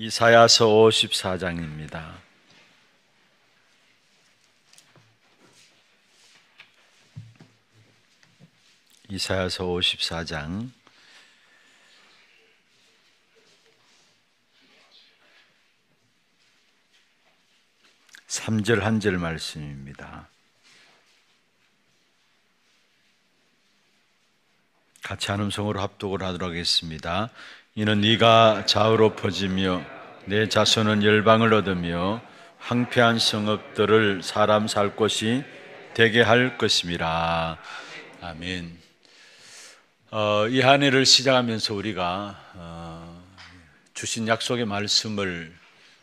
이사야서 54장입니다. 이사야서 54장 3절 한 절 말씀입니다. 같이 하는 성으로 합독을 하도록 하겠습니다. 이는 네가 좌우로 퍼지며 내 자손은 열방을 얻으며 황폐한 성읍들을 사람 살 곳이 되게 할것입이라 아멘. 어, 이한 해를 시작하면서 우리가 어, 주신 약속의 말씀을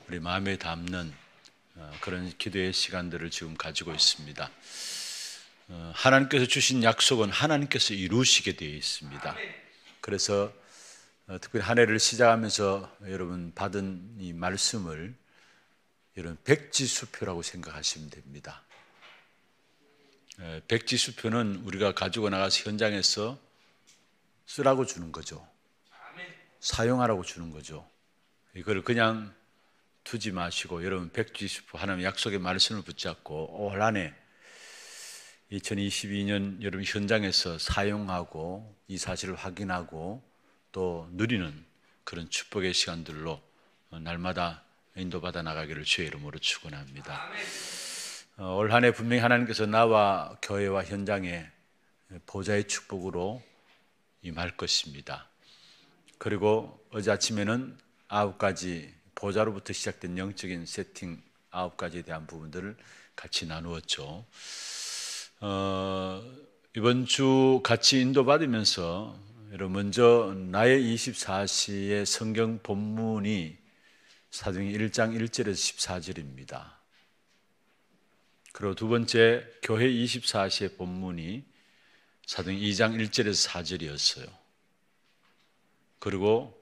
우리 마음에 담는 어, 그런 기도의 시간들을 지금 가지고 있습니다. 어, 하나님께서 주신 약속은 하나님께서 이루시게 되어 있습니다. 그래서 어, 특별히 한 해를 시작하면서 여러분 받은 이 말씀을 이런 백지수표라고 생각하시면 됩니다. 백지수표는 우리가 가지고 나가서 현장에서 쓰라고 주는 거죠. 사용하라고 주는 거죠. 이걸 그냥 두지 마시고 여러분 백지수표 하나님 약속의 말씀을 붙잡고 올 한해 2022년 여러분 현장에서 사용하고 이 사실을 확인하고 또 누리는 그런 축복의 시간들로 날마다 인도받아 나가기를 주의 이름으로 축원합니다. 어, 올 한해 분명히 하나님께서 나와 교회와 현장에 보좌의 축복으로 임할 것입니다. 그리고 어제 아침에는 아홉 가지 보좌로부터 시작된 영적인 세팅 아홉 가지에 대한 부분들을 같이 나누었죠. 어, 이번 주 같이 인도받으면서 여러분 먼저 나의 24시의 성경 본문이 사도행전 1장 1절에서 14절입니다. 그리고 두 번째 교회 24시의 본문이 사도행전 2장 1절에서 4절이었어요. 그리고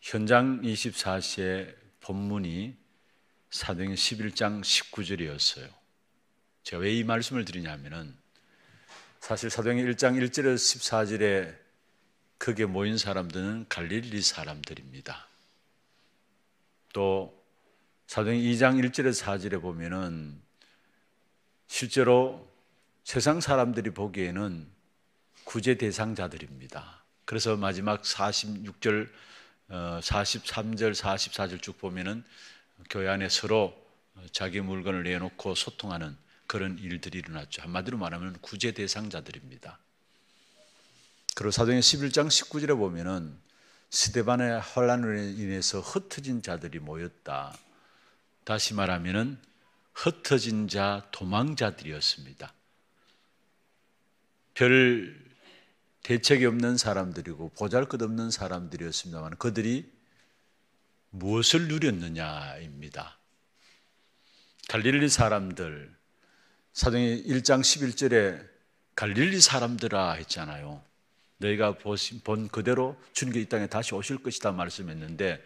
현장 24시의 본문이 사도행전 11장 19절이었어요. 제가 왜 이 말씀을 드리냐면은 사실 사도행전 1장 1절에서 14절에 크게 모인 사람들은 갈릴리 사람들입니다. 또 사도행 2장 1절에서 4절에 보면은 실제로 세상 사람들이 보기에는 구제 대상자들입니다. 그래서 마지막 46절, 43절, 44절 쭉 보면은 교회 안에 서로 자기 물건을 내놓고 소통하는 그런 일들이 일어났죠. 한마디로 말하면 구제 대상자들입니다. 그리고 사도행 11장 19절에 보면은 스데반의 환란으로 인해서 흩어진 자들이 모였다. 다시 말하면은 흩어진 자 도망자들이었습니다. 별 대책이 없는 사람들이고 보잘것없는 사람들이었습니다만 그들이 무엇을 누렸느냐입니다. 갈릴리 사람들 사도행 1장 11절에 갈릴리 사람들아 했잖아요. 너희가 보신, 본 그대로 주님께 이 땅에 다시 오실 것이다 말씀했는데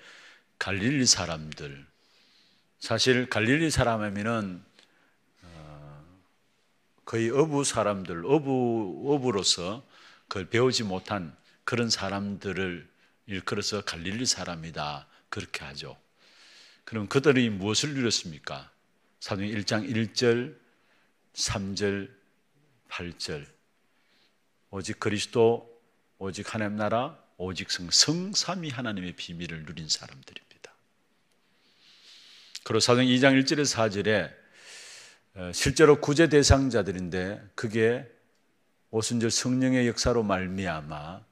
갈릴리 사람들 사실 갈릴리 사람이면은 어, 거의 어부 사람들 어부 어부로서 그걸 배우지 못한 그런 사람들을 일컬어서 갈릴리 사람이다 그렇게 하죠. 그럼 그들이 무엇을 누렸습니까? 사도행 1장 1절, 3절, 8절. 오직 그리스도 오직 하나님 나라, 오직 성, 성삼위 하나님의 비밀을 누린 사람들입니다. 그리고 사도행 2장 1절에서 4절에 어, 실제로 구제 대상자들인데 그게 오순절 성령의 역사로 말미암아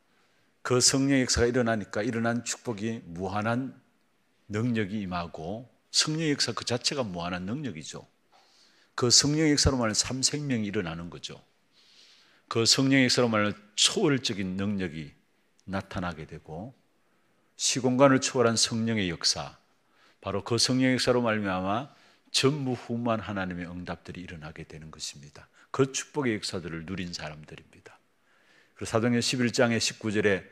그 성령의 역사가 일어나니까 일어난 축복이 무한한 능력이 임하고 성령의 역사 그 자체가 무한한 능력이죠. 그 성령의 역사로 말하는 삼생명이 일어나는 거죠. 그 성령의 사로 말하는 초월적인 능력이 나타나게 되고 시공간을 초월한 성령의 역사 바로 그 성령의 역사로 말미암아 전무후무한 하나님의 응답들이 일어나게 되는 것입니다. 그 축복의 역사들을 누린 사람들입니다. 사도행전 11장의 19절에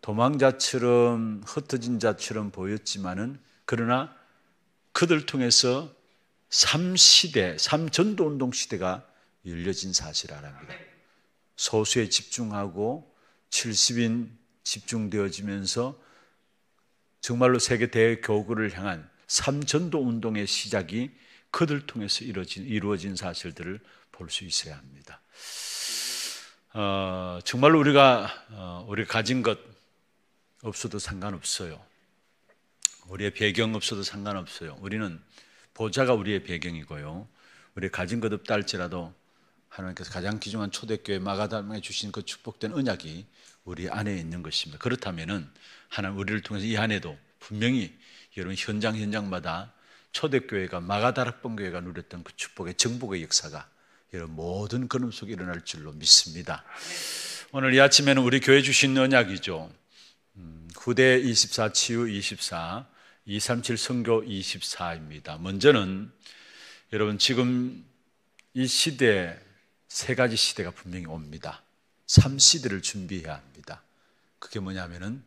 도망자처럼 흩어진 자처럼 보였지만은 그러나 그들 통해서 3시대, 3전도운동 시대가 열려진 사실을 아랍니다. 소수에 집중하고 70인 집중되어지면서 정말로 세계 대교구를 향한 삼전도 운동의 시작이 그들 통해서 이루어진, 이루어진 사실들을 볼 수 있어야 합니다. 어, 정말로 우리가 어, 우리 가진 것 없어도 상관없어요. 우리의 배경 없어도 상관없어요. 우리는 보좌가 우리의 배경이고요. 우리 가진 것 없다 할지라도 하나님께서 가장 귀중한 초대교회 마가다에 주신 그 축복된 은약이 우리 안에 있는 것입니다. 그렇다면은 하나님 우리를 통해서 이 안에도 분명히 여러분 현장 현장마다 초대교회가 마가다락방교회가 누렸던 그 축복의 정복의 역사가 여러분 모든 그음 속에 일어날 줄로 믿습니다. 오늘 이 아침에는 우리 교회 주신 언약이죠. 음, 후대 24, 치유 24, 237 성교 24입니다. 먼저는 여러분 지금 이 시대에 세 가지 시대가 분명히 옵니다. 3시대를 준비해야 합니다. 그게 뭐냐면은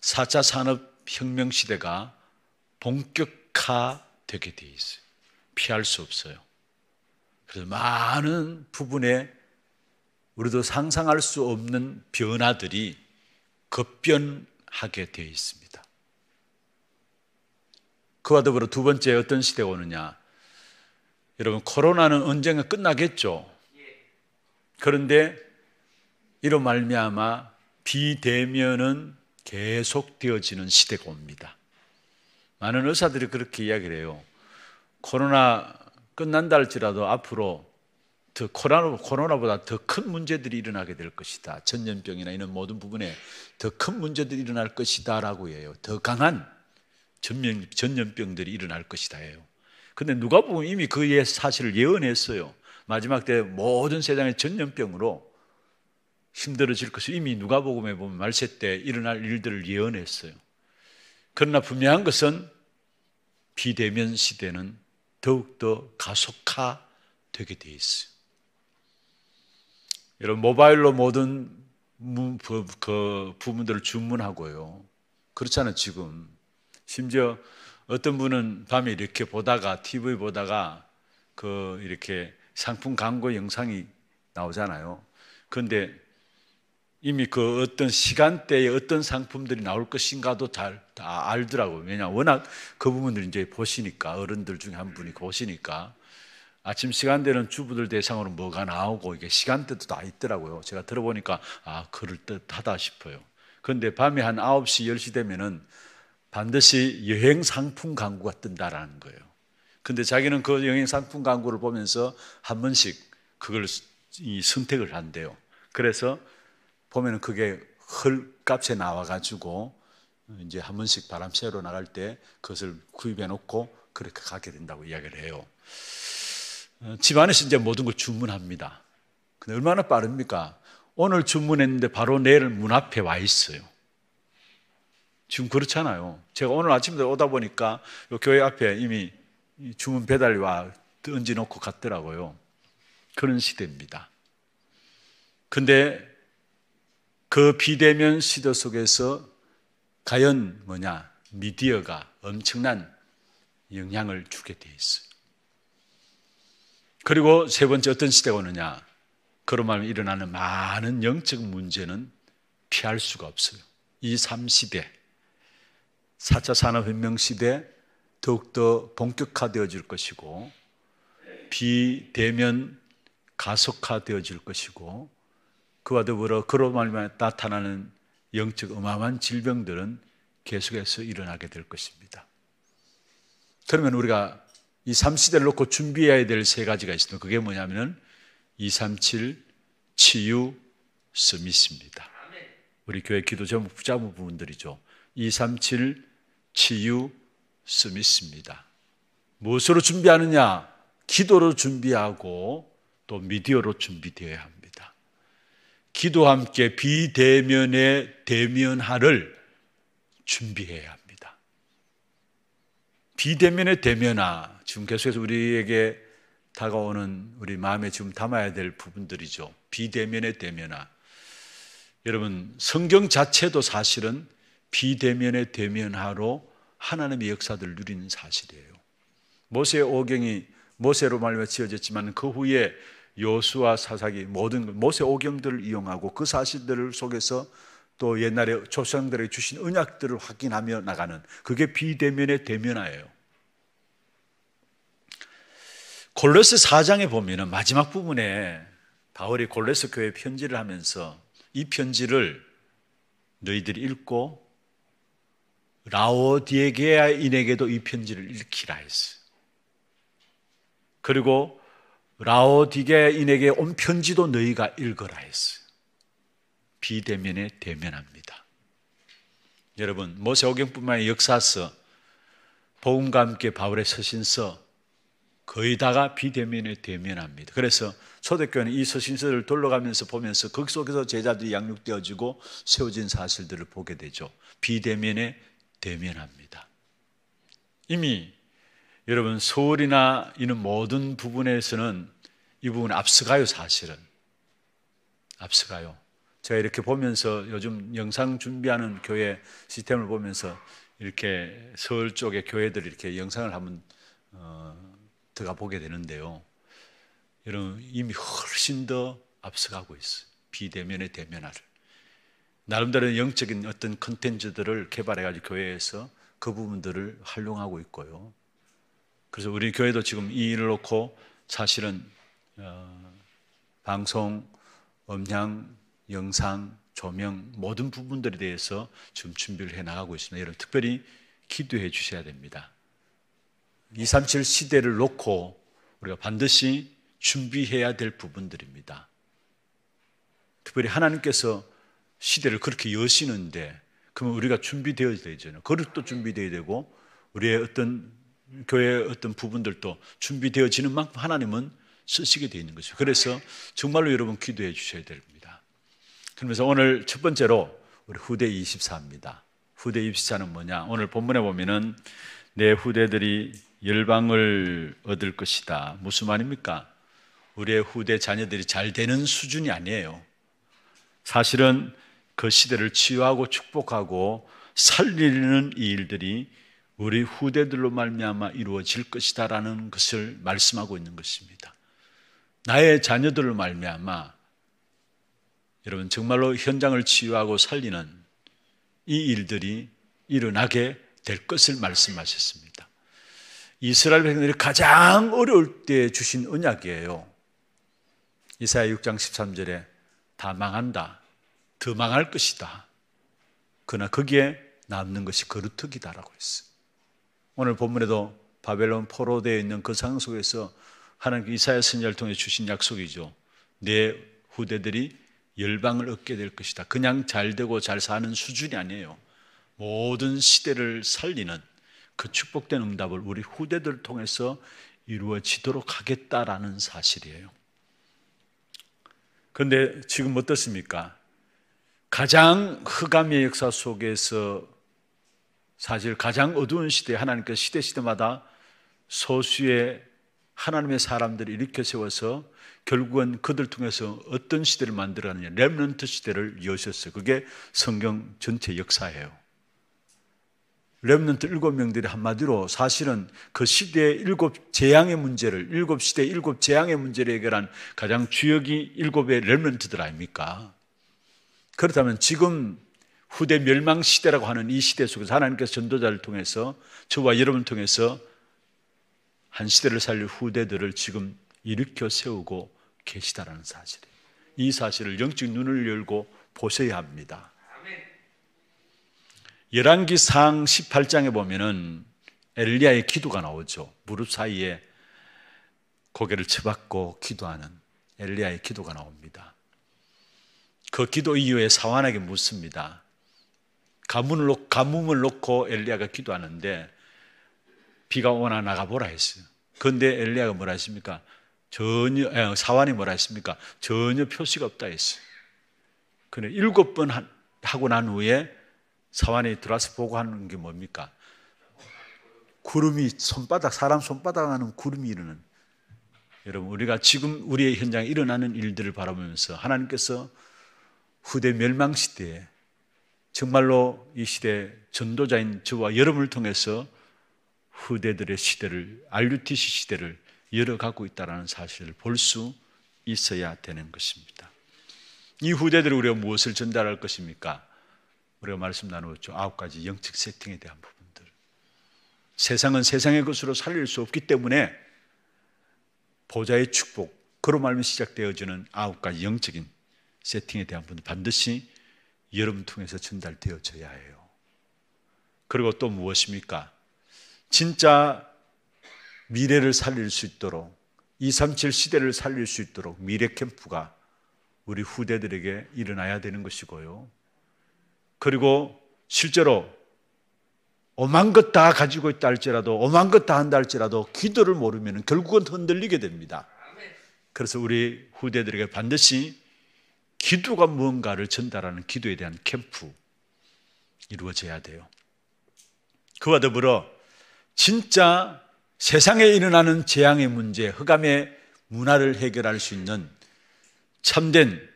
4차 산업혁명 시대가 본격화되게 돼 있어요. 피할 수 없어요. 그래서 많은 부분에 우리도 상상할 수 없는 변화들이 급변하게 되어 있습니다. 그와 더불어 두 번째 어떤 시대가 오느냐. 여러분, 코로나는 언젠가 끝나겠죠. 그런데 이로 말미암아 비대면은 계속되어지는 시대가 옵니다. 많은 의사들이 그렇게 이야기를 해요. 코로나 끝난다 할지라도 앞으로 더 코로나, 코로나보다 더 큰 문제들이 일어나게 될 것이다. 전염병이나 이런 모든 부분에 더 큰 문제들이 일어날 것이다. 라고 해요. 더 강한 전염, 병들이 일어날 것이다. 해요. 근데 누가 보면 이미 그 사실을 예언했어요. 마지막 때 모든 세상의 전염병으로 힘들어질 것을 이미 누가복음에 보면 말세 때 일어날 일들을 예언했어요. 그러나 분명한 것은 비대면 시대는 더욱더 가속화되게 돼 있어요. 여러 모바일로 모든 그 부분들을 주문하고요. 그렇잖아요 지금 심지어 어떤 분은 밤에 이렇게 보다가 TV 보다가 그 이렇게 상품 광고 영상이 나오잖아요. 근데 이미 그 어떤 시간대에 어떤 상품들이 나올 것인가도 잘다 알더라고요. 왜냐 워낙 그 부분을 이제 보시니까 어른들 중에 한 분이 보시니까 아침 시간대는 주부들 대상으로 뭐가 나오고 이게 시간대도 다 있더라고요. 제가 들어보니까 아 그럴듯하다 싶어요. 근데 밤에 한 9시, 10시 되면은 반드시 여행 상품 광고가 뜬다라는 거예요. 근데 자기는 그 영양상품 광고를 보면서 한 번씩 그걸 이 선택을 한대요. 그래서 보면은 그게 헐값에 나와가지고 이제 한 번씩 바람 쐬러 나갈 때 그것을 구입해 놓고 그렇게 가게 된다고 이야기를 해요. 어, 집안에서 이제 모든 걸 주문합니다. 근데 얼마나 빠릅니까? 오늘 주문했는데 바로 내일 문 앞에 와 있어요. 지금 그렇잖아요. 제가 오늘 아침에 오다 보니까 교회 앞에 이미 주문 배달이 와 던지놓고 갔더라고요. 그런 시대입니다. 근데 그 비대면 시대 속에서 과연 뭐냐 미디어가 엄청난 영향을 주게 돼 있어요. 그리고 세 번째 어떤 시대가 오느냐? 그런 말 일어나는 많은 영적 문제는 피할 수가 없어요. 이 3시대, 4차 산업혁명 시대, 더욱더 본격화되어질 것이고 비대면 가속화되어질 것이고 그와 더불어 그로 말미암아 나타나는 영적 어마어마한 질병들은 계속해서 일어나게 될 것입니다. 그러면 우리가 이 3시대를 놓고 준비해야 될 세 가지가 있습니다. 그게 뭐냐면은 237 치유 서밋입니다. 우리 교회 기도 제목 부자부 분들이죠237 치유 스미스입니다. 무엇으로 준비하느냐? 기도로 준비하고 또 미디어로 준비되어야 합니다. 기도와 함께 비대면의 대면화를 준비해야 합니다. 비대면의 대면화, 지금 계속해서 우리에게 다가오는 우리 마음에 지금 담아야 될 부분들이죠. 비대면의 대면화. 여러분, 성경 자체도 사실은 비대면의 대면화로 하나님의 역사들을 누리는 사실이에요. 모세 오경이 모세로 말미 지어졌지만 그 후에 요수와 사사기 모든 모세 오경들을 이용하고 그 사실들을 속에서 또 옛날에 조상들에게 주신 언약들을 확인하며 나가는 그게 비대면의 대면화예요. 골로새 4장에 보면은 마지막 부분에 바울이 골로새 교회 편지를 하면서 이 편지를 너희들이 읽고 라오디에게인에게도 이 편지를 읽히라 했어요. 그리고 라오디게인에게 온 편지도 너희가 읽어라 했어 비대면에 대면합니다. 여러분 모세오경뿐만 아니라 역사서, 복음과 함께 바울의 서신서 거의 다가 비대면에 대면합니다. 그래서 초대교회는 이 서신서를 돌려가면서 보면서 극 속에서 제자들이 양육되어지고 세워진 사실들을 보게 되죠. 비대면에 대면합니다. 이미 여러분 서울이나 이런 모든 부분에서는 이 부분 앞서가요 사실은 앞서가요. 제가 이렇게 보면서 요즘 영상 준비하는 교회 시스템을 보면서 이렇게 서울 쪽의 교회들 이렇게 영상을 한번 어, 들어가 보게 되는데요. 여러분 이미 훨씬 더 앞서가고 있어 비대면의 대면화를. 나름대로 영적인 어떤 컨텐츠들을 개발해가지고 교회에서 그 부분들을 활용하고 있고요. 그래서 우리 교회도 지금 이 일을 놓고 사실은 어, 방송, 음향, 영상, 조명 모든 부분들에 대해서 지금 준비를 해 나가고 있습니다. 여러분 특별히 기도해 주셔야 됩니다. 237 시대를 놓고 우리가 반드시 준비해야 될 부분들입니다. 특별히 하나님께서 시대를 그렇게 여시는데 그러면 우리가 준비되어야 되잖아요. 그릇도 준비되어야 되고 우리의 어떤 교회의 어떤 부분들도 준비되어지는 만큼 하나님은 쓰시게 되어 있는 것죠 그래서 정말로 여러분 기도해 주셔야 됩니다. 그러면서 오늘 첫 번째로 우리 후대 24입니다. 후대 24는 뭐냐? 오늘 본문에 보면은 내 후대들이 열방을 얻을 것이다. 무슨 말입니까? 우리의 후대 자녀들이 잘 되는 수준이 아니에요. 사실은 그 시대를 치유하고 축복하고 살리는 이 일들이 우리 후대들로 말미암아 이루어질 것이다라는 것을 말씀하고 있는 것입니다. 나의 자녀들로 말미암아 여러분 정말로 현장을 치유하고 살리는 이 일들이 일어나게 될 것을 말씀하셨습니다. 이스라엘 백성들이 가장 어려울 때 주신 언약이에요. 이사야 6장 13절에 다 망한다. 더 망할 것이다. 그러나 거기에 남는 것이 거루특이다라고 했어 오늘 본문에도 바벨론 포로되어 있는 그상 속에서 하나님 이사야 선지자를 통해 주신 약속이죠. 내 후대들이 열방을 얻게 될 것이다. 그냥 잘 되고 잘 사는 수준이 아니에요. 모든 시대를 살리는 그 축복된 응답을 우리 후대들 통해서 이루어지도록 하겠다라는 사실이에요. 그런데 지금 어떻습니까? 가장 흑암의 역사 속에서 사실 가장 어두운 시대 하나님께서 시대 시대마다 소수의 하나님의 사람들을 일으켜 세워서 결국은 그들 통해서 어떤 시대를 만들어가느냐 렘런트 시대를 여셨어요 그게 성경 전체 역사예요 렘런트 일곱 명들이 한마디로 사실은 그 시대의 일곱 재앙의 문제를 일곱 시대 일곱 재앙의 문제를 해결한 가장 주역이 일곱의 렘런트들 아닙니까? 그렇다면 지금 후대 멸망 시대라고 하는 이 시대 속에서 하나님께서 전도자를 통해서 저와 여러분을 통해서 한 시대를 살릴 후대들을 지금 일으켜 세우고 계시다라는 사실이 이 사실을 영적 눈을 열고 보셔야 합니다. 열왕기 상 18장에 보면은 엘리야의 기도가 나오죠. 무릎 사이에 고개를 쳐박고 기도하는 엘리야의 기도가 나옵니다. 그 기도 이후에 사환에게 묻습니다. 가문을 놓, 가뭄을 놓고 엘리야가 기도하는데 비가 오나 나가보라 했어요. 그런데 엘리야가 뭐라 했습니까? 전혀 사환이 뭐라 했습니까? 전혀 표시가 없다 했어요. 그래 일곱 번 하고 난 후에 사환이 들어와서 보고 하는 게 뭡니까? 구름이 손바닥 사람 손바닥 하는 구름이 이르는 여러분 우리가 지금 우리의 현장에 일어나는 일들을 바라보면서 하나님께서 후대 멸망 시대에 정말로 이 시대 전도자인 저와 여러분을 통해서 후대들의 시대를 알 u 티시 시대를 열어가고 있다라는 사실을 볼 수 있어야 되는 것입니다. 이후대들 우리가 무엇을 전달할 것입니까? 우리가 말씀 나누었죠. 아홉 가지 영적 세팅에 대한 부분들. 세상은 세상의 것으로 살릴 수 없기 때문에 보좌의 축복, 그로 말미 시작되어지는 아홉 가지 영적인 세팅에 대한 부분 반드시 여러분 통해서 전달되어져야 해요. 그리고 또 무엇입니까? 진짜 미래를 살릴 수 있도록 237 시대를 살릴 수 있도록 미래 캠프가 우리 후대들에게 일어나야 되는 것이고요. 그리고 실제로 엄한 것다 가지고 있다 할지라도 엄한 것다 한다 할지라도 기도를 모르면 결국은 흔들리게 됩니다. 그래서 우리 후대들에게 반드시 기도가 무언가를 전달하는 기도에 대한 캠프 이루어져야 돼요. 그와 더불어 진짜 세상에 일어나는 재앙의 문제, 흑암의 문화를 해결할 수 있는 참된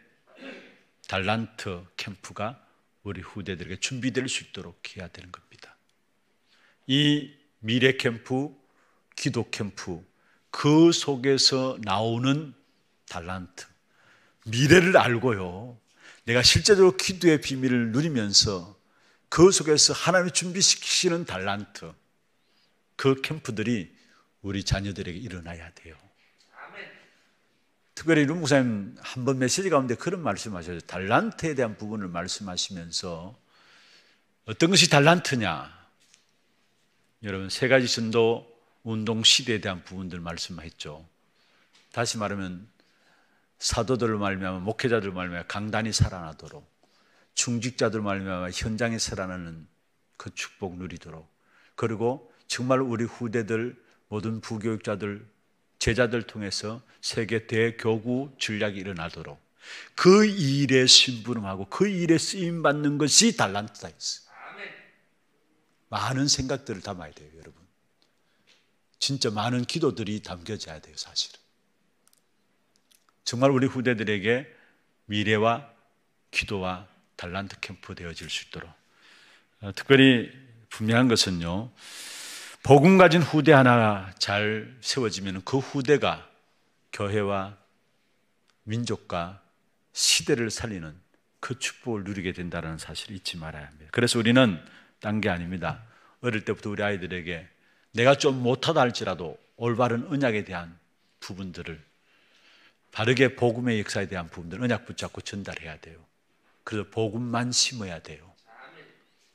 달란트 캠프가 우리 후대들에게 준비될 수 있도록 해야 되는 겁니다. 이 미래 캠프, 기도 캠프, 그 속에서 나오는 달란트, 미래를 알고요. 내가 실제적으로 기도의 비밀을 누리면서 그 속에서 하나님이 준비시키시는 달란트, 그 캠프들이 우리 자녀들에게 일어나야 돼요. 특별히 룸 목사님 한 번 메시지 가운데 그런 말씀하셨어요. 달란트에 대한 부분을 말씀하시면서 어떤 것이 달란트냐? 여러분 세 가지 전도 운동 시대에 대한 부분들 말씀했죠. 다시 말하면 사도들 말미암아 목회자들 말미암아 강단이 살아나도록 중직자들 말미암아 현장에 살아나는 그 축복 누리도록 그리고 정말 우리 후대들 모든 부교육자들 제자들 통해서 세계 대교구 전략이 일어나도록 그 일에 신부름하고 그 일에 쓰임 받는 것이 달란트다 있어. 많은 생각들을 담아야 돼요, 여러분. 진짜 많은 기도들이 담겨져야 돼요, 사실은. 정말 우리 후대들에게 미래와 기도와 달란트 캠프 되어질 수 있도록 어, 특별히 분명한 것은요 복음 가진 후대 하나 잘 세워지면 그 후대가 교회와 민족과 시대를 살리는 그 축복을 누리게 된다는 사실을 잊지 말아야 합니다. 그래서 우리는 딴 게 아닙니다. 어릴 때부터 우리 아이들에게 내가 좀 못하다 할지라도 올바른 은약에 대한 부분들을 바르게 복음의 역사에 대한 부분들 언약 붙잡고 전달해야 돼요. 그래서 복음만 심어야 돼요.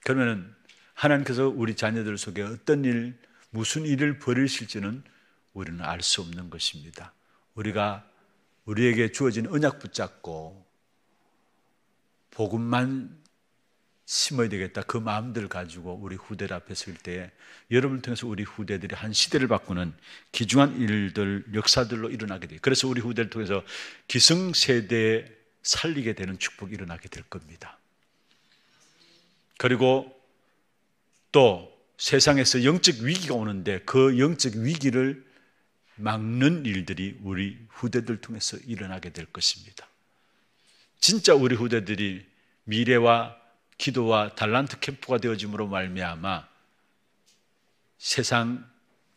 그러면은 하나님께서 우리 자녀들 속에 어떤 일, 무슨 일을 벌이실지는 우리는 알 수 없는 것입니다. 우리가 우리에게 주어진 언약 붙잡고 복음만 심어야 되겠다. 그 마음들 가지고 우리 후대를 앞에 설 때에 여러분을 통해서 우리 후대들이 한 시대를 바꾸는 기중한 일들, 역사들로 일어나게 돼요. 그래서 우리 후대를 통해서 기승세대에 살리게 되는 축복이 일어나게 될 겁니다. 그리고 또 세상에서 영적 위기가 오는데 그 영적 위기를 막는 일들이 우리 후대들 통해서 일어나게 될 것입니다. 진짜 우리 후대들이 미래와 기도와 달란트 캠프가 되어짐으로 말미암아 세상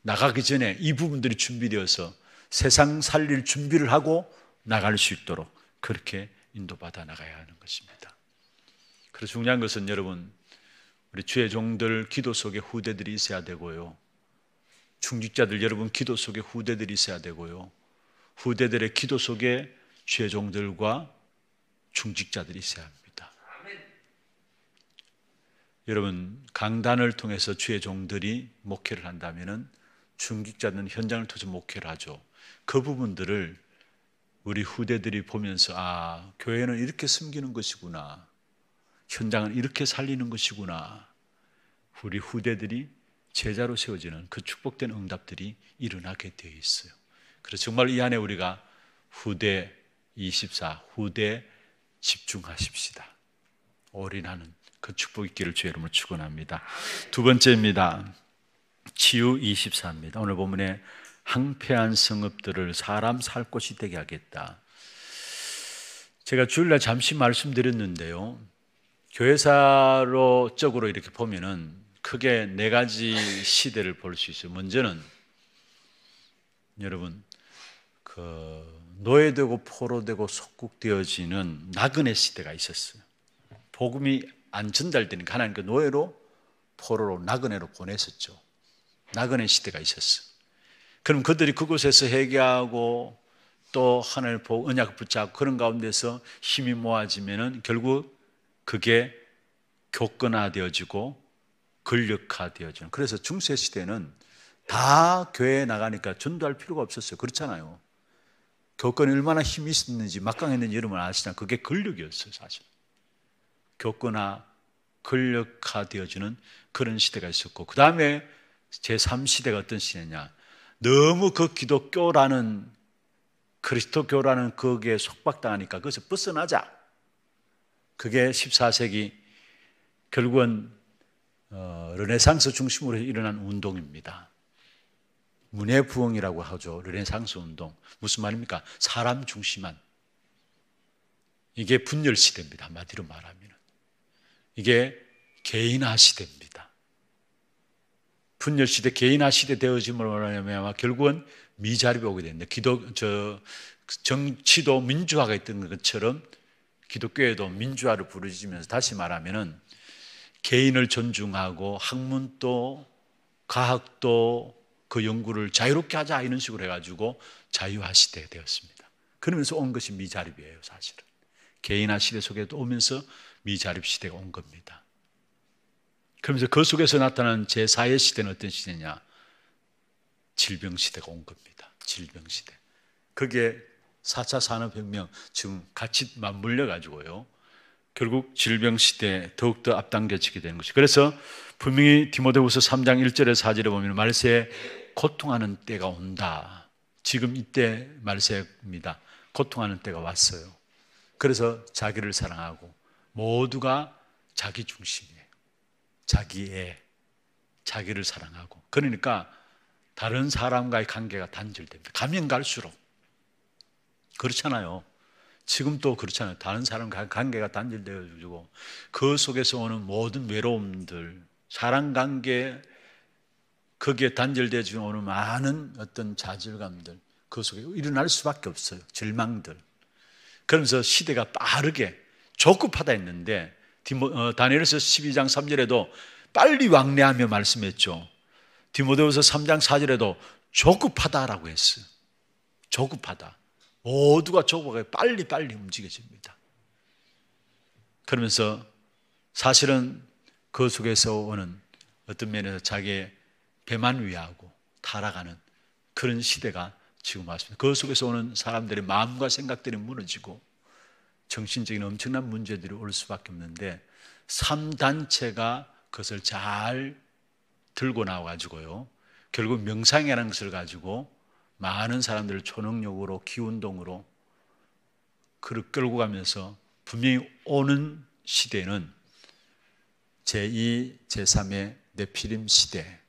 나가기 전에 이 부분들이 준비되어서 세상 살릴 준비를 하고 나갈 수 있도록 그렇게 인도받아 나가야 하는 것입니다. 그래서 중요한 것은 여러분 우리 주의 종들 기도 속에 후대들이 있어야 되고요. 중직자들 여러분 기도 속에 후대들이 있어야 되고요. 후대들의 기도 속에 주 종들과 중직자들이 있어야 합니다. 여러분 강단을 통해서 주의 종들이 목회를 한다면은 중직자는 현장을 통해서 목회를 하죠. 그 부분들을 우리 후대들이 보면서 아 교회는 이렇게 숨기는 것이구나, 현장은 이렇게 살리는 것이구나. 우리 후대들이 제자로 세워지는 그 축복된 응답들이 일어나게 되어 있어요. 그래서 정말 이 안에 우리가 후대 24, 후대 집중하십시다. 올인하는 그 축복이 있기를 주의 이름으로 축원합니다. 두 번째입니다. 치유 24입니다. 오늘 본문에 항폐한 성읍들을 사람 살 곳이 되게 하겠다. 제가 주일날 잠시 말씀드렸는데요. 교회사로 쪽으로 이렇게 보면은 크게 네 가지 시대를 볼 수 있어요. 먼저는 여러분 그 노예되고 포로되고 속국되어지는 나그네 시대가 있었어요. 복음이 안 전달되는 하나님께 그 노예로 포로로 나그네로 보냈었죠. 나그네 시대가 있었어. 그럼 그들이 그곳에서 회개하고 또 하늘 보 언약 붙잡고 그런 가운데서 힘이 모아지면은 결국 그게 교권화되어지고 권력화되어지는. 그래서 중세 시대는 다 교회에 나가니까 전도할 필요가 없었어요. 그렇잖아요. 교권이 얼마나 힘이 있었는지 막강했는지 여러분 아시나 그게 권력이었어요, 사실. 겪거나 근력화되어지는 그런 시대가 있었고 그 다음에 제3시대가 어떤 시대냐 너무 그 기독교라는 그리스도교라는 거기에 속박당하니까 그것을 벗어나자 그게 14세기 결국은 어, 르네상스 중심으로 일어난 운동입니다. 문예 부흥이라고 하죠. 르네상스 운동. 무슨 말입니까? 사람 중심한. 이게 분열 시대입니다. 한마디로 말하면. 이게 개인화 시대입니다. 분열 시대, 개인화 시대 되어짐을 말하면 결국은 미자립이 오게 됩니다. 기독, 저, 정치도 민주화가 있던 것처럼 기독교에도 민주화를 부르짖으면서 다시 말하면은 개인을 존중하고 학문도 과학도 그 연구를 자유롭게 하자 이런 식으로 해가지고 자유화 시대가 되었습니다. 그러면서 온 것이 미자립이에요, 사실은. 개인화 시대 속에 오면서 미자립 시대가 온 겁니다. 그러면서 그 속에서 나타난 제4의 시대는 어떤 시대냐? 질병 시대가 온 겁니다. 질병 시대. 그게 4차 산업혁명 지금 같이 맞물려 가지고요. 결국 질병 시대에 더욱더 앞당겨지게 되는 것이. 그래서 분명히 디모데후서 3장 1절에서 4절에 보면 말세에 고통하는 때가 온다. 지금 이때 말세입니다. 고통하는 때가 왔어요. 그래서 자기를 사랑하고 모두가 자기 중심이에요. 자기의 자기를 사랑하고. 그러니까 다른 사람과의 관계가 단절됩니다. 가면 갈수록. 그렇잖아요. 지금 도 그렇잖아요. 다른 사람과 의 관계가 단절되어지고 가그 속에서 오는 모든 외로움들, 사랑 관계, 거기에 단절되어지는 오는 많은 어떤 좌절감들, 그 속에 일어날 수밖에 없어요. 절망들. 그러면서 시대가 빠르게 조급하다 했는데 어, 다니엘서 12장 3절에도 빨리 왕래하며 말씀했죠. 디모데후서 3장 4절에도 조급하다라고 했어요. 조급하다. 모두가 조급하게 빨리 빨리 움직여집니다. 그러면서 사실은 그 속에서 오는 어떤 면에서 자기의 배만 위하고 타락하는 그런 시대가 지금 왔습니다. 그 속에서 오는 사람들의 마음과 생각들이 무너지고 정신적인 엄청난 문제들이 올 수밖에 없는데 3단체가 그것을 잘 들고 나와가지고요. 결국 명상이라는 것을 가지고 많은 사람들을 초능력으로 기운동으로 그를 끌고 가면서 분명히 오는 시대는 제2, 제3의 네피림 시대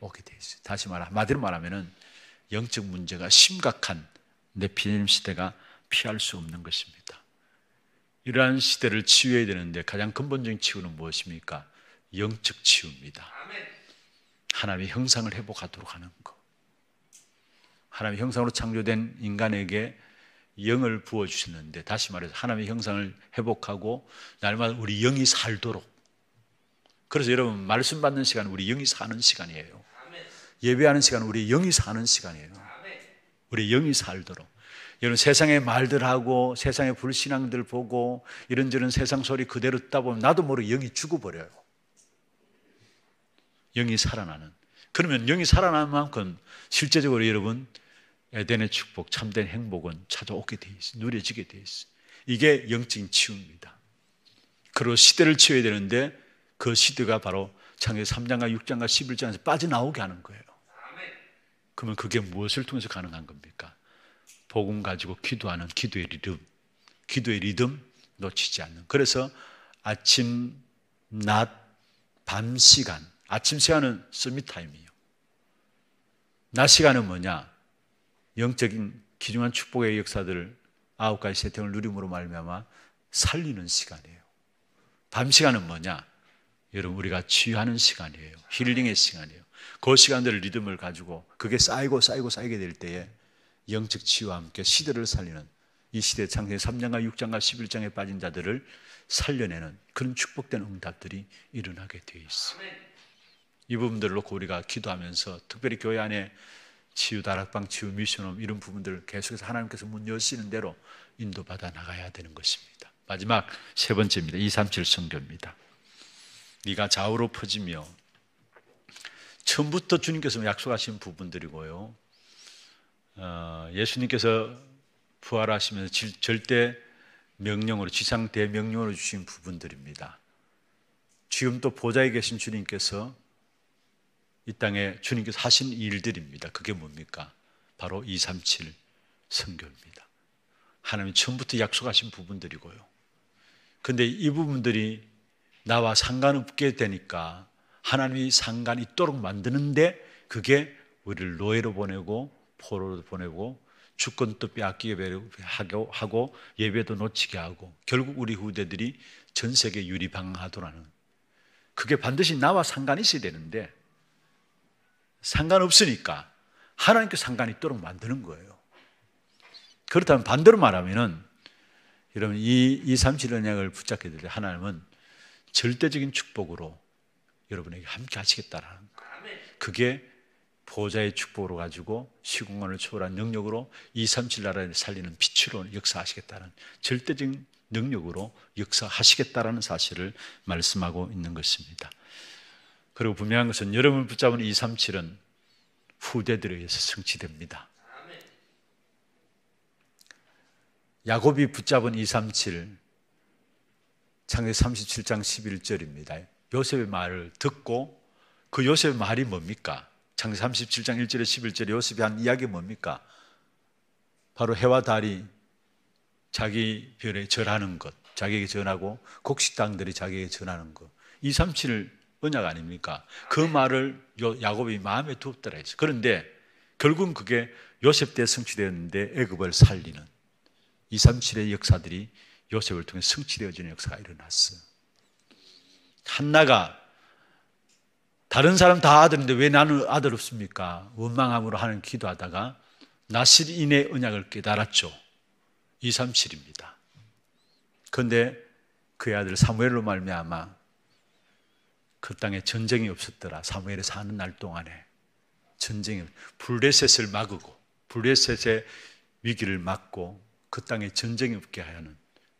오게 돼 있어요. 다시 말하, 마디로 말하면 영적 문제가 심각한 네피림 시대가 피할 수 없는 것입니다. 이러한 시대를 치유해야 되는데 가장 근본적인 치유는 무엇입니까? 영적 치유입니다. 하나님의 형상을 회복하도록 하는 것. 하나님의 형상으로 창조된 인간에게 영을 부어 주시는데 다시 말해서 하나님의 형상을 회복하고 날마다 우리 영이 살도록. 그래서 여러분 말씀 받는 시간 우리 영이 사는 시간이에요. 예배하는 시간 우리 영이 사는 시간이에요. 우리 영이 살도록. 여러분 세상의 말들하고 세상의 불신앙들 보고 이런저런 세상 소리 그대로 듣다 보면 나도 모르게 영이 죽어버려요. 영이 살아나는. 그러면 영이 살아나는 만큼 실제적으로 여러분 에덴의 축복, 참된 행복은 찾아오게 돼 있어요. 누려지게 돼 있어요. 이게 영적인 치유입니다. 그리고 시대를 치워야 되는데 그 시대가 바로 창의 3장과 6장과 11장에서 빠져나오게 하는 거예요. 그러면 그게 무엇을 통해서 가능한 겁니까? 복음 가지고 기도하는 기도의 리듬, 기도의 리듬 놓치지 않는. 그래서 아침, 낮, 밤 시간, 아침 시간은 스미 타임이에요. 낮 시간은 뭐냐? 영적인 기중한 축복의 역사들을 아홉 가지 세팅을 누림으로 말미암아 살리는 시간이에요. 밤 시간은 뭐냐? 여러분 우리가 치유하는 시간이에요. 힐링의 시간이에요. 그 시간들을 리듬을 가지고 그게 쌓이고 쌓이고 쌓이게 될 때에 영적 치유와 함께 시대를 살리는 이 시대 창세 3장과 6장과 11장에 빠진 자들을 살려내는 그런 축복된 응답들이 일어나게 되어 있어. 이 부분들을 놓고 우리가 기도하면서 특별히 교회 안에 치유 다락방, 치유 미션홈 이런 부분들 계속해서 하나님께서 문 여시는 대로 인도받아 나가야 되는 것입니다. 마지막 세 번째입니다. 237 성교입니다. 네가 좌우로 퍼지며 처음부터 주님께서 약속하신 부분들이고요. 어, 예수님께서 부활하시면서 절대 명령으로 지상 대명령으로 주신 부분들입니다. 지금 또 보좌에 계신 주님께서 이 땅에 주님께서 하신 일들입니다. 그게 뭡니까? 바로 237 성교입니다. 하나님 처음부터 약속하신 부분들이고요. 근데 이 부분들이 나와 상관없게 되니까 하나님이 상관 있도록 만드는데 그게 우리를 노예로 보내고 포로로 보내고 주권도 빼앗기게 하고 예배도 놓치게 하고 결국 우리 후대들이 전 세계 유리방황하더라는 그게 반드시 나와 상관이 있어야 되는데 상관없으니까 하나님께 상관이 있도록 만드는 거예요. 그렇다면 반대로 말하면은 여러분 이, 이 삼칠 언약을 붙잡게 될때 하나님은 절대적인 축복으로 여러분에게 함께 하시겠다라는 거예요. 그게 보좌의 축복으로 가지고 시공간을 초월한 능력으로 237 나라를 살리는 빛으로 역사하시겠다는 절대적인 능력으로 역사하시겠다라는 사실을 말씀하고 있는 것입니다. 그리고 분명한 것은 여러분을 붙잡은 237은 후대들에 의해서 성취됩니다. 야곱이 붙잡은 237창세 37장 11절입니다. 요셉의 말을 듣고 그 요셉의 말이 뭡니까? 창세 37장 1절에 11절에 요셉이 한 이야기 뭡니까? 바로 해와 달이 자기 별에 절하는 것, 자기에게 전하고 곡식당들이 자기에게 전하는 것. 2, 3, 7 언약 아닙니까? 그 네. 말을 야곱이 마음에 두었더라 했어 그런데 결국은 그게 요셉 때 성취되었는데 애굽을 살리는 2, 3, 7의 역사들이 요셉을 통해 성취되어지는 역사가 일어났어 한나가 다른 사람 다 아들인데 왜 나는 아들 없습니까? 원망함으로 하는 기도하다가 나실인의 언약을 깨달았죠. 237입니다. 그런데 그의 아들 사무엘로 말미암아 그 땅에 전쟁이 없었더라. 사무엘이 사는 날 동안에 전쟁이 불레셋을 막고 불레셋의 위기를 막고 그 땅에 전쟁이 없게 하는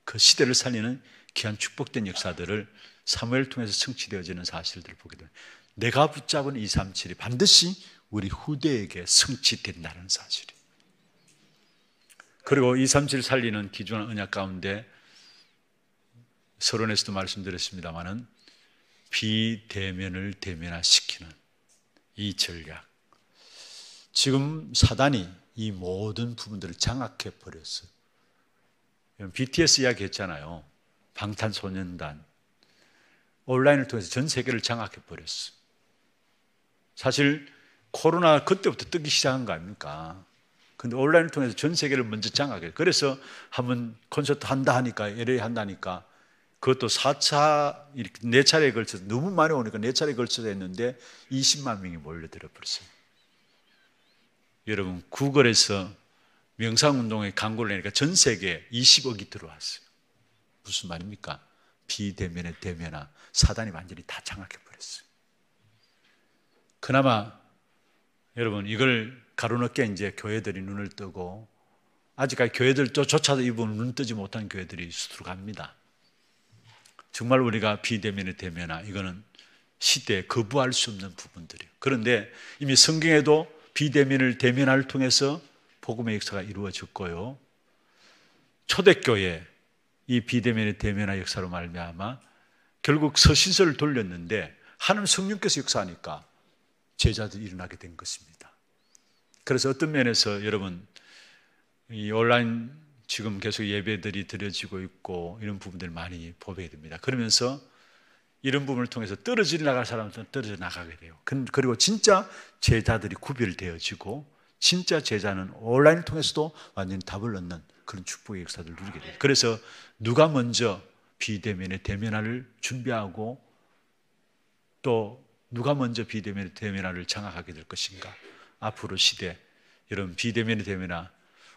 그 시대를 살리는 귀한 축복된 역사들을 사무엘 통해서 성취되어지는 사실들을 보게 됩니다. 내가 붙잡은 237이 반드시 우리 후대에게 성취된다는 사실이. 그리고 237 살리는 기존한 언약 가운데 서론에서도 말씀드렸습니다만은 비대면을 대면화시키는 이 전략. 지금 사단이 이 모든 부분들을 장악해 버렸어요. BTS 이야기 했잖아요. 방탄소년단. 온라인을 통해서 전 세계를 장악해 버렸어요. 사실 코로나 그때부터 뜨기 시작한 거 아닙니까? 근데 온라인을 통해서 전 세계를 먼저 장악해. 그래서 한번 콘서트 한다 하니까, LA 한다니까, 그것도 4차, 이렇게 네 차례에 걸쳐서, 너무 많이 오니까 네 차례에 걸쳐서 했는데 20만 명이 몰려들어 버렸어요. 여러분, 구글에서 명상운동에 광고를 내니까 전 세계에 20억이 들어왔어요. 무슨 말입니까? 비대면의 대면화, 사단이 완전히 다 장악해버렸어요. 그나마 여러분 이걸 가로놓게 이제 교회들이 눈을 뜨고 아직까지 교회들조차도 이 부분 눈 뜨지 못한 교회들이 수두룩합니다. 정말 우리가 비대면이 되면아 이거는 시대에 거부할 수 없는 부분들이에요. 그런데 이미 성경에도 비대면을 대면화를 통해서 복음의 역사가 이루어졌고요. 초대교회 이 비대면의 대면화 역사로 말미암아 결국 서신서를 돌렸는데 하나님 성령께서 역사하니까 제자들이 일어나게 된 것입니다. 그래서 어떤 면에서 여러분 이 온라인 지금 계속 예배들이 드려지고 있고 이런 부분들 많이 보게 됩니다. 그러면서 이런 부분을 통해서 떨어져 나갈 사람들은 떨어져 나가게 돼요. 그리고 진짜 제자들이 구별되어지고 진짜 제자는 온라인을 통해서도 완전히 답을 얻는 그런 축복의 역사들을 누리게 돼요. 그래서 누가 먼저 비대면의 대면화를 준비하고 또 누가 먼저 비대면 대면화를 장악하게 될 것인가? 앞으로 시대 이런 비대면 대면화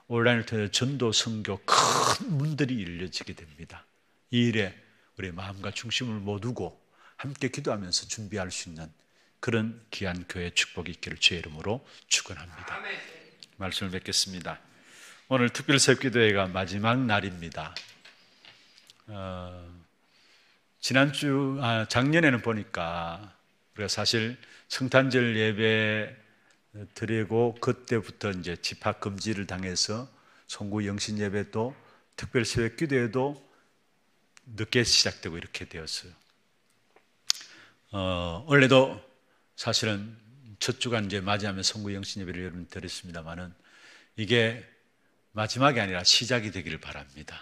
온라인을 통해 전도 선교 큰 문들이 열려지게 됩니다. 이 일에 우리 마음과 중심을 모두고 함께 기도하면서 준비할 수 있는 그런 귀한 교회 축복이 있기를 주의 이름으로 축원합니다. 말씀을 맺겠습니다. 오늘 특별 새기도회가 마지막 날입니다. 어, 지난주 아, 작년에는 보니까 우리가 사실 성탄절 예배 드리고 그때부터 이제 집합 금지를 당해서 송구 영신 예배도 특별 새벽 기도회도 늦게 시작되고 이렇게 되었어요. 어, 원래도 사실은 첫 주간 이제 맞이하면 성구 영신 예배를 여러분 드렸습니다만은 이게 마지막이 아니라 시작이 되기를 바랍니다.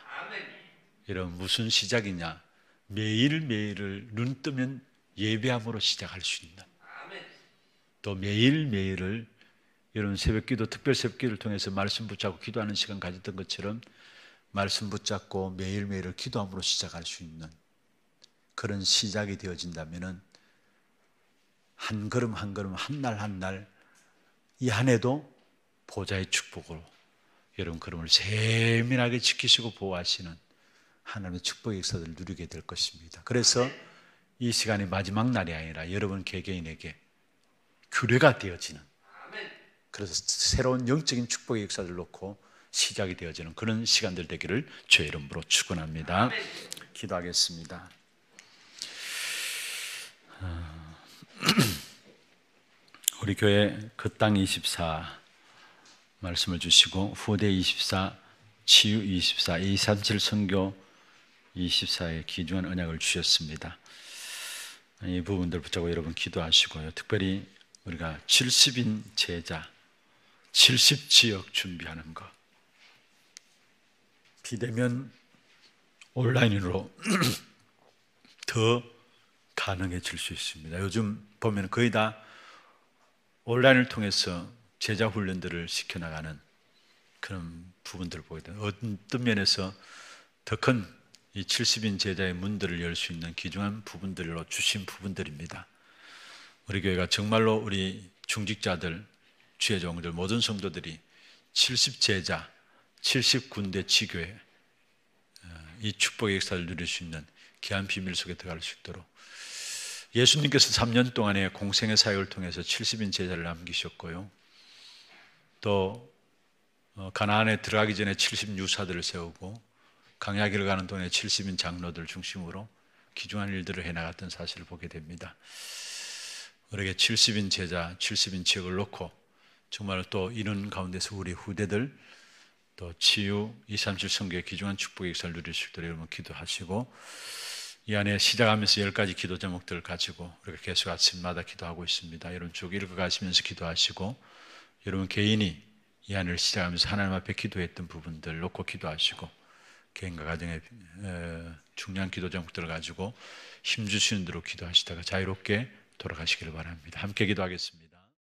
여러분 무슨 시작이냐? 매일 매일을 눈 뜨면 예배함으로 시작할 수 있는 또 매일매일을 여러분 새벽기도 특별 새벽기를 통해서 말씀 붙잡고 기도하는 시간 가졌던 것처럼 말씀 붙잡고 매일매일을 기도함으로 시작할 수 있는 그런 시작이 되어진다면한 걸음 한 걸음 한 날 한 날 이 한 해도 보좌의 축복으로 여러분 그음을 세밀하게 지키시고 보호하시는 하나님의 축복의 역사를 누리게 될 것입니다. 그래서 이 시간이 마지막 날이 아니라 여러분 개개인에게 규례가 되어지는 그래서 새로운 영적인 축복의 역사를 놓고 시작이 되어지는 그런 시간들 되기를 주의 이름으로 축원합니다. 기도하겠습니다. 아, 우리 교회 그 땅 24 말씀을 주시고 후대 24, 치유 24, 237 선교 24의 기중한 언약을 주셨습니다. 이 부분들 붙잡고 여러분 기도하시고요. 특별히 우리가 70인 제자, 70 지역 준비하는 것. 비대면 온라인으로 더 가능해질 수 있습니다. 요즘 보면 거의 다 온라인을 통해서 제자 훈련들을 시켜나가는 그런 부분들을 보게 되는 어떤 면에서 더큰 이 70인 제자의 문들을 열 수 있는 귀중한 부분들로 주신 부분들입니다. 우리 교회가 정말로 우리 중직자들, 주의 종들, 모든 성도들이 70 제자, 70 군대 지교회 어, 이 축복의 역사를 누릴 수 있는 귀한 비밀 속에 들어갈 수 있도록 예수님께서 3년 동안의 공생의 사역을 통해서 70인 제자를 남기셨고요. 또 어, 가나안에 들어가기 전에 70 유사들을 세우고 강의하을 가는 동네 70인 장로들 중심으로 귀중한 일들을 해나갔던 사실을 보게 됩니다. 우리에게 70인 제자, 70인 책을 놓고 정말 또 이런 가운데서 우리 후대들 또 치유 237 성교의 귀중한 축복의 역사를 누릴 수 있도록 여러분 기도하시고 이 안에 시작하면서 열 가지 기도 제목들을 가지고 우리가 계속 아침마다 기도하고 있습니다. 여러분 쭉 읽어가시면서 기도하시고 여러분 개인이 이 안을 시작하면서 하나님 앞에 기도했던 부분들 놓고 기도하시고 개인과 가정의 중요한 기도 제목들을 가지고 힘주시는 대로 기도하시다가 자유롭게 돌아가시기를 바랍니다. 함께 기도하겠습니다.